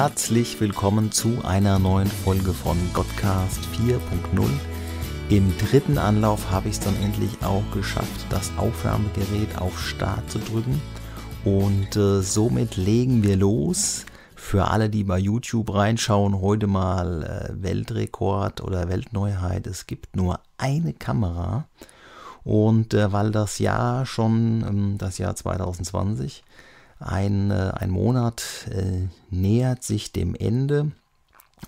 herzlich willkommen zu einer neuen Folge von Godcast 4.0. Im dritten Anlauf habe ich es dann endlich auch geschafft, das Aufnahmegerät auf Start zu drücken. Und äh, somit legen wir los. Für alle, die bei YouTube reinschauen, heute mal äh, Weltrekord oder Weltneuheit. Es gibt nur eine Kamera. Und äh, weil das Jahr schon, ähm, das Jahr 2020, ein, äh, ein Monat äh, nähert sich dem Ende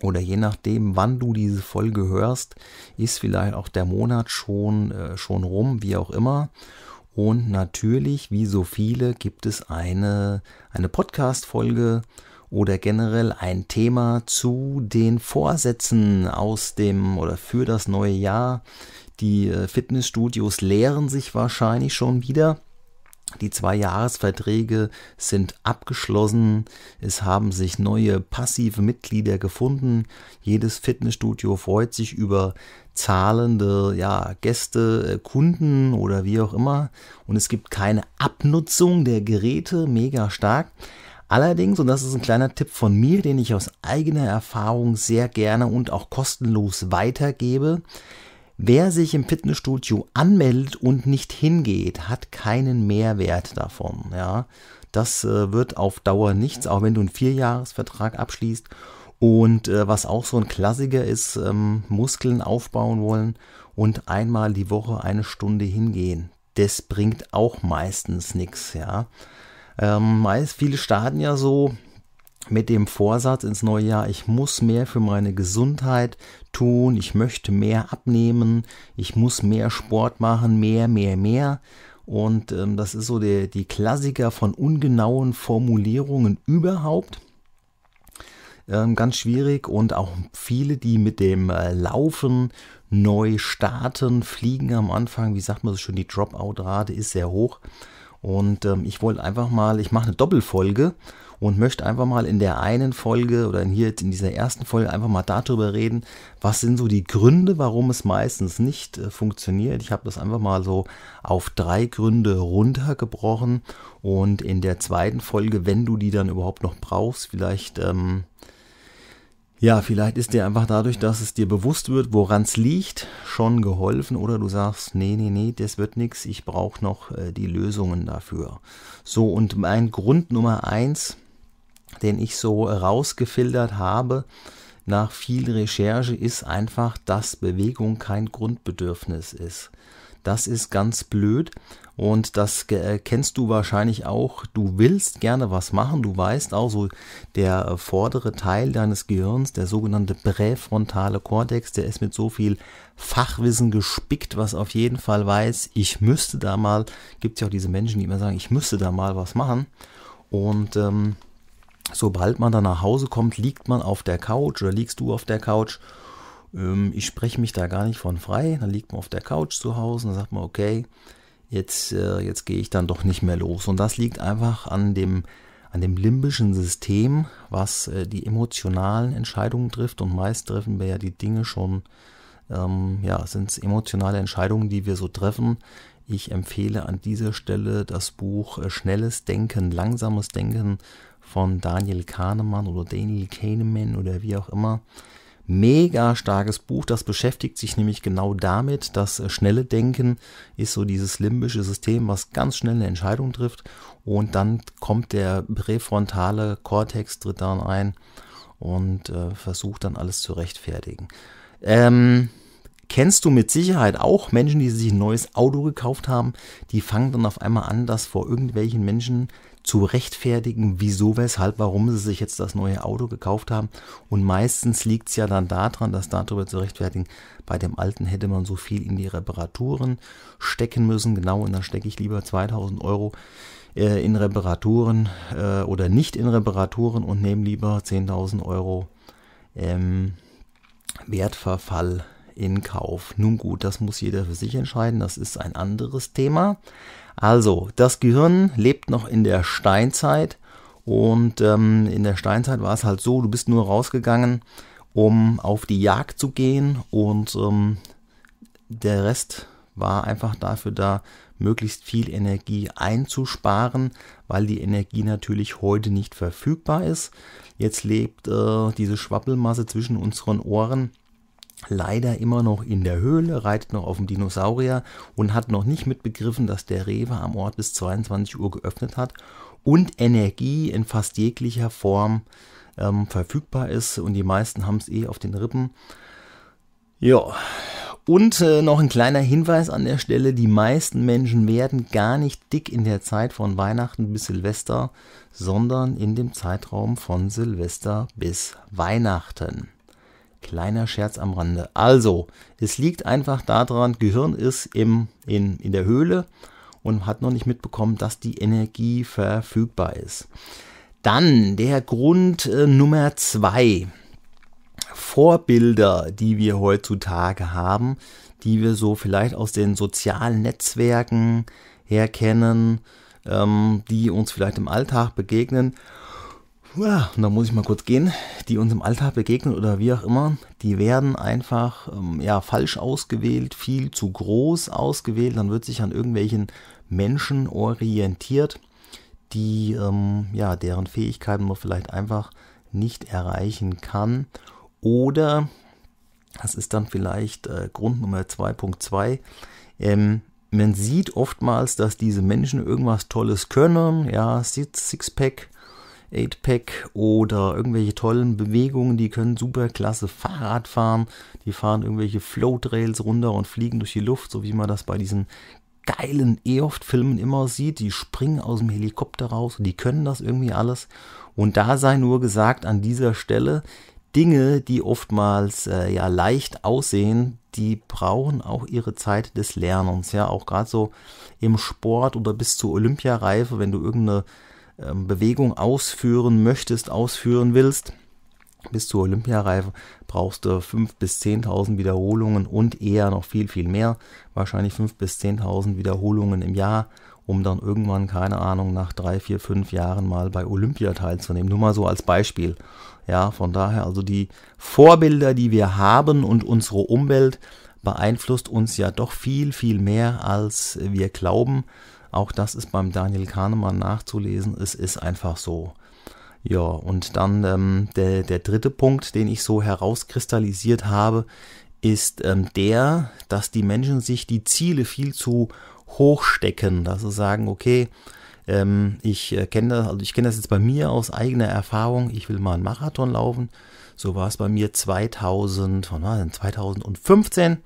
oder je nachdem, wann du diese Folge hörst, ist vielleicht auch der Monat schon, äh, schon rum, wie auch immer. Und natürlich, wie so viele, gibt es eine, eine Podcast-Folge oder generell ein Thema zu den Vorsätzen aus dem oder für das neue Jahr. Die äh, Fitnessstudios lehren sich wahrscheinlich schon wieder. Die zwei Jahresverträge sind abgeschlossen. Es haben sich neue passive Mitglieder gefunden. Jedes Fitnessstudio freut sich über zahlende ja, Gäste, äh, Kunden oder wie auch immer. Und es gibt keine Abnutzung der Geräte, mega stark. Allerdings, und das ist ein kleiner Tipp von mir, den ich aus eigener Erfahrung sehr gerne und auch kostenlos weitergebe, Wer sich im Fitnessstudio anmeldet und nicht hingeht, hat keinen Mehrwert davon. Ja? Das äh, wird auf Dauer nichts, auch wenn du einen Vierjahresvertrag abschließt. Und äh, was auch so ein Klassiker ist, ähm, Muskeln aufbauen wollen und einmal die Woche eine Stunde hingehen. Das bringt auch meistens nichts, ja. Ähm, meist, viele starten ja so, mit dem Vorsatz ins neue Jahr, ich muss mehr für meine Gesundheit tun, ich möchte mehr abnehmen, ich muss mehr Sport machen, mehr, mehr, mehr. Und ähm, das ist so der, die Klassiker von ungenauen Formulierungen überhaupt. Ähm, ganz schwierig und auch viele, die mit dem äh, Laufen neu starten, fliegen am Anfang, wie sagt man so schön, die Dropout-Rate ist sehr hoch. Und ähm, ich wollte einfach mal, ich mache eine Doppelfolge und möchte einfach mal in der einen Folge oder in hier in dieser ersten Folge einfach mal darüber reden, was sind so die Gründe, warum es meistens nicht äh, funktioniert. Ich habe das einfach mal so auf drei Gründe runtergebrochen und in der zweiten Folge, wenn du die dann überhaupt noch brauchst, vielleicht ähm, ja, vielleicht ist dir einfach dadurch, dass es dir bewusst wird, woran es liegt, schon geholfen oder du sagst, nee, nee, nee, das wird nichts, ich brauche noch äh, die Lösungen dafür. So, und mein Grund Nummer eins, den ich so rausgefiltert habe, nach viel Recherche ist einfach, dass Bewegung kein Grundbedürfnis ist. Das ist ganz blöd und das äh, kennst du wahrscheinlich auch. Du willst gerne was machen, du weißt auch so, der äh, vordere Teil deines Gehirns, der sogenannte präfrontale Kortex, der ist mit so viel Fachwissen gespickt, was auf jeden Fall weiß, ich müsste da mal, gibt es ja auch diese Menschen, die immer sagen, ich müsste da mal was machen. Und ähm, sobald man dann nach Hause kommt, liegt man auf der Couch oder liegst du auf der Couch ähm, ich spreche mich da gar nicht von frei. Dann liegt man auf der Couch zu Hause und sagt man, okay, jetzt, äh, jetzt gehe ich dann doch nicht mehr los. Und das liegt einfach an dem, an dem limbischen System, was äh, die emotionalen Entscheidungen trifft. Und meist treffen wir ja die Dinge schon, ähm, ja, sind es emotionale Entscheidungen, die wir so treffen. Ich empfehle an dieser Stelle das Buch äh, Schnelles Denken, Langsames Denken von Daniel Kahnemann oder Daniel Kahneman oder wie auch immer mega starkes Buch. Das beschäftigt sich nämlich genau damit, dass äh, schnelle Denken ist so dieses limbische System, was ganz schnell eine Entscheidung trifft. Und dann kommt der präfrontale Kortex, tritt dann ein und äh, versucht dann alles zu rechtfertigen. Ähm, kennst du mit Sicherheit auch Menschen, die sich ein neues Auto gekauft haben, die fangen dann auf einmal an, das vor irgendwelchen Menschen zu rechtfertigen, wieso, weshalb, warum sie sich jetzt das neue Auto gekauft haben. Und meistens liegt es ja dann daran, das darüber zu rechtfertigen, bei dem alten hätte man so viel in die Reparaturen stecken müssen, genau, und dann stecke ich lieber 2000 Euro äh, in Reparaturen äh, oder nicht in Reparaturen und nehme lieber 10.000 Euro ähm, Wertverfall in Kauf. Nun gut, das muss jeder für sich entscheiden, das ist ein anderes Thema. Also, das Gehirn lebt noch in der Steinzeit und ähm, in der Steinzeit war es halt so, du bist nur rausgegangen, um auf die Jagd zu gehen und ähm, der Rest war einfach dafür da, möglichst viel Energie einzusparen, weil die Energie natürlich heute nicht verfügbar ist. Jetzt lebt äh, diese Schwappelmasse zwischen unseren Ohren leider immer noch in der Höhle, reitet noch auf dem Dinosaurier und hat noch nicht mitbegriffen, dass der Rewe am Ort bis 22 Uhr geöffnet hat und Energie in fast jeglicher Form ähm, verfügbar ist und die meisten haben es eh auf den Rippen. Ja, und äh, noch ein kleiner Hinweis an der Stelle, die meisten Menschen werden gar nicht dick in der Zeit von Weihnachten bis Silvester, sondern in dem Zeitraum von Silvester bis Weihnachten. Kleiner Scherz am Rande. Also, es liegt einfach daran, Gehirn ist im, in, in der Höhle und hat noch nicht mitbekommen, dass die Energie verfügbar ist. Dann der Grund äh, Nummer zwei. Vorbilder, die wir heutzutage haben, die wir so vielleicht aus den sozialen Netzwerken herkennen, ähm, die uns vielleicht im Alltag begegnen ja, und da muss ich mal kurz gehen, die uns im Alltag begegnen oder wie auch immer, die werden einfach ähm, ja, falsch ausgewählt, viel zu groß ausgewählt, dann wird sich an irgendwelchen Menschen orientiert, die ähm, ja, deren Fähigkeiten man vielleicht einfach nicht erreichen kann. Oder, das ist dann vielleicht äh, Grund Nummer 2.2, ähm, man sieht oftmals, dass diese Menschen irgendwas Tolles können, ja, Sixpack, 8-Pack oder irgendwelche tollen Bewegungen, die können super klasse Fahrrad fahren, die fahren irgendwelche Float-Rails runter und fliegen durch die Luft, so wie man das bei diesen geilen eoft filmen immer sieht, die springen aus dem Helikopter raus, die können das irgendwie alles. Und da sei nur gesagt an dieser Stelle, Dinge, die oftmals äh, ja leicht aussehen, die brauchen auch ihre Zeit des Lernens. Ja, auch gerade so im Sport oder bis zur Olympiareife, wenn du irgendeine ähm, Bewegung ausführen möchtest, ausführen willst, bis zur Olympiareife brauchst du 5.000 bis 10.000 Wiederholungen und eher noch viel, viel mehr. Wahrscheinlich 5.000 bis 10.000 Wiederholungen im Jahr, um dann irgendwann, keine Ahnung, nach 3, 4, 5 Jahren mal bei Olympia teilzunehmen. Nur mal so als Beispiel. Ja, von daher also die Vorbilder, die wir haben und unsere Umwelt beeinflusst uns ja doch viel, viel mehr, als wir glauben. Auch das ist beim Daniel Kahnemann nachzulesen. Es ist einfach so. Ja, und dann ähm, der, der dritte Punkt, den ich so herauskristallisiert habe, ist ähm, der, dass die Menschen sich die Ziele viel zu hoch stecken. Dass sie sagen, okay, ähm, ich äh, kenne das, also ich kenne das jetzt bei mir aus eigener Erfahrung, ich will mal einen Marathon laufen. So war es bei mir 2000, 2015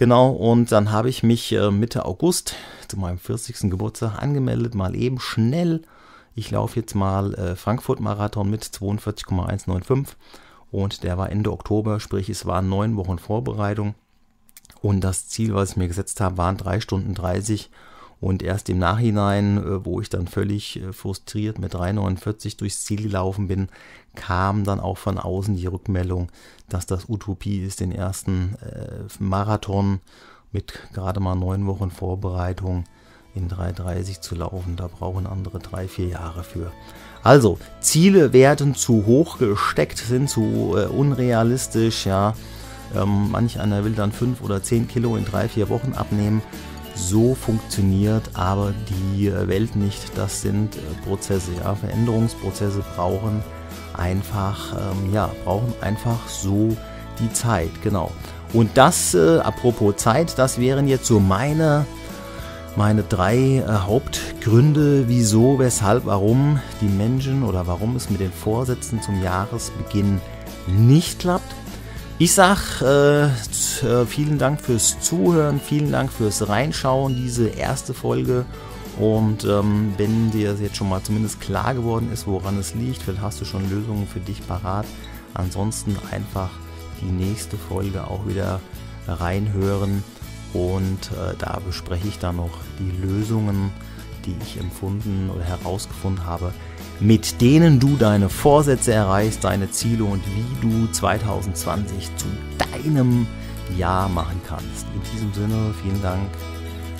Genau, und dann habe ich mich äh, Mitte August zu meinem 40. Geburtstag angemeldet, mal eben schnell. Ich laufe jetzt mal äh, Frankfurt-Marathon mit 42,195 und der war Ende Oktober, sprich es waren neun Wochen Vorbereitung. Und das Ziel, was ich mir gesetzt habe, waren 3 Stunden 30 und erst im Nachhinein, äh, wo ich dann völlig äh, frustriert mit 3,49 durchs Ziel gelaufen bin, kam dann auch von außen die Rückmeldung, dass das Utopie ist, den ersten äh, Marathon mit gerade mal neun Wochen Vorbereitung in 3,30 zu laufen. Da brauchen andere drei, vier Jahre für. Also, Ziele werden zu hoch gesteckt, sind zu äh, unrealistisch, ja. Ähm, manch einer will dann fünf oder zehn Kilo in drei, vier Wochen abnehmen so funktioniert aber die äh, Welt nicht. Das sind äh, Prozesse, ja. Veränderungsprozesse brauchen einfach, ähm, ja, brauchen einfach so die Zeit, genau. Und das, äh, apropos Zeit, das wären jetzt so meine, meine drei äh, Hauptgründe, wieso, weshalb, warum die Menschen oder warum es mit den Vorsätzen zum Jahresbeginn nicht klappt. Ich sage äh, äh, vielen Dank fürs Zuhören, vielen Dank fürs Reinschauen, diese erste Folge. Und ähm, wenn dir das jetzt schon mal zumindest klar geworden ist, woran es liegt, vielleicht hast du schon Lösungen für dich parat. Ansonsten einfach die nächste Folge auch wieder reinhören und äh, da bespreche ich dann noch die Lösungen, die ich empfunden oder herausgefunden habe, mit denen du deine Vorsätze erreichst, deine Ziele und wie du 2020 zu deinem Jahr machen kannst. In diesem Sinne, vielen Dank.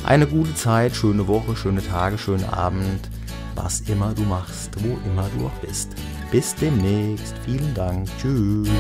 Eine gute Zeit, schöne Woche, schöne Tage, schönen Abend, was immer du machst, wo immer du auch bist. Bis demnächst. Vielen Dank. Tschüss.